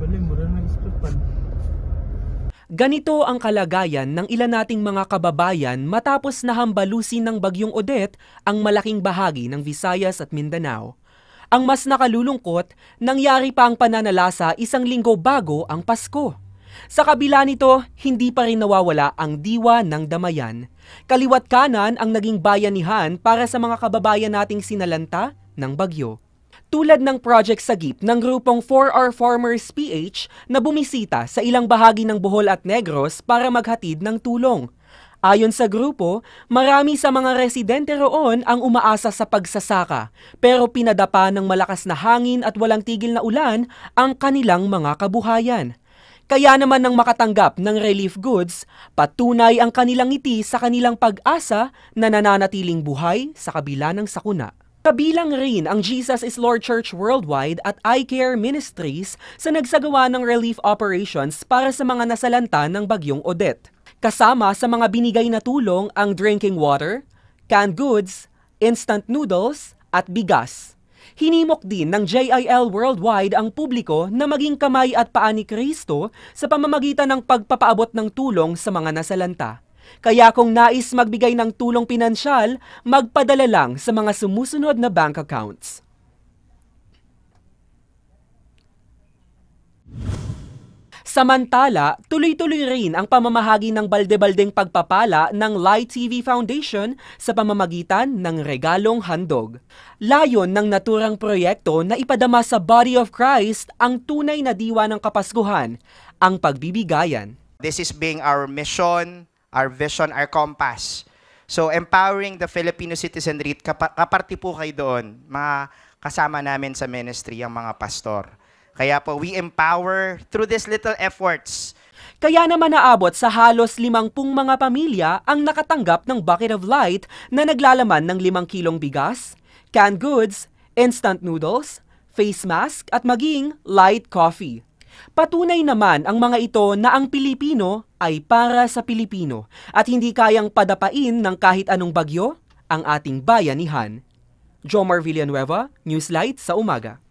Bali, mura na nag Ganito ang kalagayan ng ilan nating mga kababayan matapos nahambalusin ng bagyong Odette ang malaking bahagi ng Visayas at Mindanao. Ang mas nakalulungkot, nangyari pa ang pananalasa isang linggo bago ang Pasko. Sa kabila nito, hindi pa rin nawawala ang diwa ng damayan. Kaliwat kanan ang naging bayanihan para sa mga kababayan nating sinalanta ng bagyo. Tulad ng project Sagip ng grupong 4R Farmers PH na bumisita sa ilang bahagi ng Bohol at Negros para maghatid ng tulong. Ayon sa grupo, marami sa mga residente roon ang umaasa sa pagsasaka pero pinadapa ng malakas na hangin at walang tigil na ulan ang kanilang mga kabuhayan. Kaya naman nang makatanggap ng relief goods, patunay ang kanilang ngiti sa kanilang pag-asa na nananatiling buhay sa kabila ng sakuna. Kabilang rin ang Jesus is Lord Church Worldwide at iCare Ministries sa nagsagawa ng relief operations para sa mga nasalanta ng Bagyong Odette. Kasama sa mga binigay na tulong ang drinking water, canned goods, instant noodles, at bigas. Hinimok din ng JIL Worldwide ang publiko na maging kamay at paa ni Kristo sa pamamagitan ng pagpapaabot ng tulong sa mga nasalanta. Kaya kung nais magbigay ng tulong pinansyal, magpadala lang sa mga sumusunod na bank accounts. Samantala, tuloy-tuloy rin ang pamamahagi ng balde-baldeng pagpapala ng Light TV Foundation sa pamamagitan ng regalong handog. Layon ng naturang proyekto na ipadama sa Body of Christ ang tunay na diwa ng Kapaskuhan, ang pagbibigayan. This is being our mission our vision, our compass. So, empowering the Filipino citizenry, kaparti po kayo doon, mga kasama namin sa ministry, ang mga pastor. Kaya po, we empower through these little efforts. Kaya naman naabot sa halos limangpung mga pamilya ang nakatanggap ng bucket of light na naglalaman ng limang kilong bigas, canned goods, instant noodles, face mask at maging light coffee. Patunay naman ang mga ito na ang Pilipino ay para sa Pilipino at hindi kayang padapain ng kahit anong bagyo ang ating bayanihan. Jomar Villanueva, Newslight sa umaga.